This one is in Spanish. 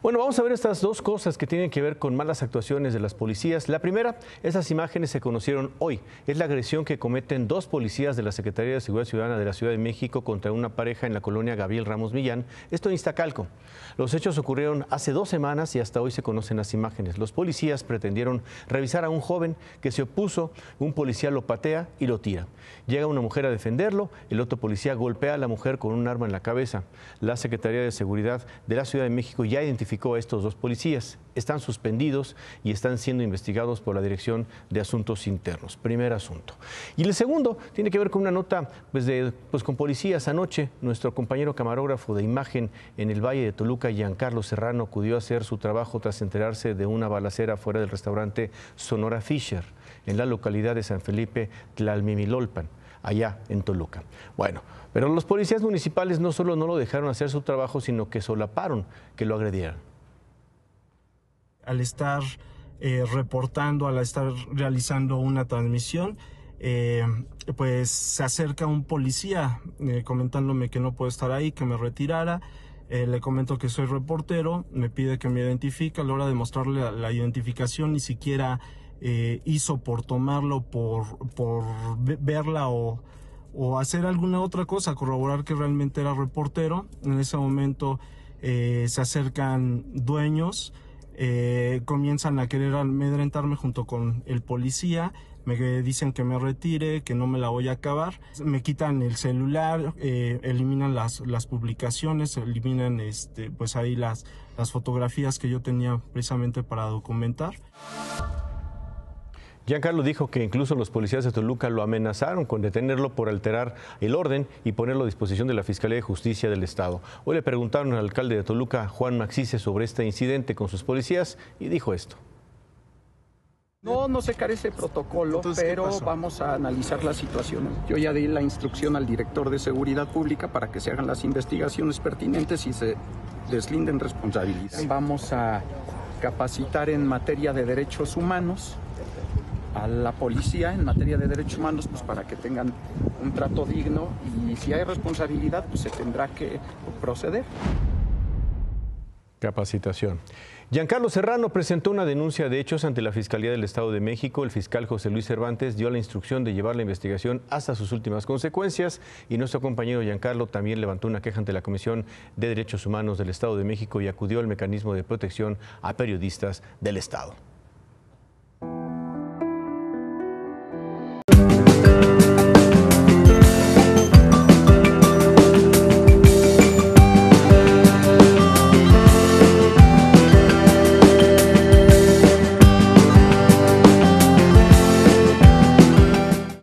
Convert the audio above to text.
Bueno, vamos a ver estas dos cosas que tienen que ver con malas actuaciones de las policías. La primera, esas imágenes se conocieron hoy. Es la agresión que cometen dos policías de la Secretaría de Seguridad Ciudadana de la Ciudad de México contra una pareja en la colonia Gabriel Ramos Millán, esto en Iztacalco. Los hechos ocurrieron hace dos semanas y hasta hoy se conocen las imágenes. Los policías pretendieron revisar a un joven que se opuso, un policía lo patea y lo tira. Llega una mujer a defenderlo, el otro policía golpea a la mujer con un arma en la cabeza. La Secretaría de Seguridad de la Ciudad de México ya identificó estos dos policías. Están suspendidos y están siendo investigados por la Dirección de Asuntos Internos. Primer asunto. Y el segundo tiene que ver con una nota pues, pues, con policías. Anoche, nuestro compañero camarógrafo de imagen en el Valle de Toluca, Giancarlo Serrano, acudió a hacer su trabajo tras enterarse de una balacera fuera del restaurante Sonora Fisher, en la localidad de San Felipe, Tlalmimilolpan allá en Toluca. Bueno, pero los policías municipales no solo no lo dejaron hacer su trabajo, sino que solaparon que lo agredieran. Al estar eh, reportando, al estar realizando una transmisión, eh, pues se acerca un policía eh, comentándome que no puede estar ahí, que me retirara. le comento que soy reportero, me pide que me identifique, a la hora de mostrarle la identificación ni siquiera eh, hizo por tomarlo, por, verla o, hacer alguna otra cosa, corroborar que realmente era reportero. En ese momento eh, se acercan dueños, eh, comienzan a querer amedrentarme junto con el policía. Me dicen que me retire, que no me la voy a acabar. Me quitan el celular, eliminan las, las publicaciones, eliminan este, pues ahí las, las fotografías que yo tenía precisamente para documentar. Giancarlo dijo que incluso los policías de Toluca lo amenazaron con detenerlo por alterar el orden y ponerlo a disposición de la Fiscalía de Justicia del Estado. Hoy le preguntaron al alcalde de Toluca, Juan Maxice, sobre este incidente con sus policías y dijo esto. No, no se carece de protocolo, pero vamos a analizar la situación. Yo ya di la instrucción al director de Seguridad Pública para que se hagan las investigaciones pertinentes y se deslinden responsabilidades. Vamos a capacitar en materia de derechos humanos a la policía en materia de derechos humanos pues para que tengan un trato digno y si hay responsabilidad pues se tendrá que proceder. Capacitación. Giancarlo Serrano presentó una denuncia de hechos ante la Fiscalía del Estado de México. El fiscal José Luis Cervantes dio la instrucción de llevar la investigación hasta sus últimas consecuencias y nuestro compañero Giancarlo también levantó una queja ante la Comisión de Derechos Humanos del Estado de México y acudió al mecanismo de protección a periodistas del Estado.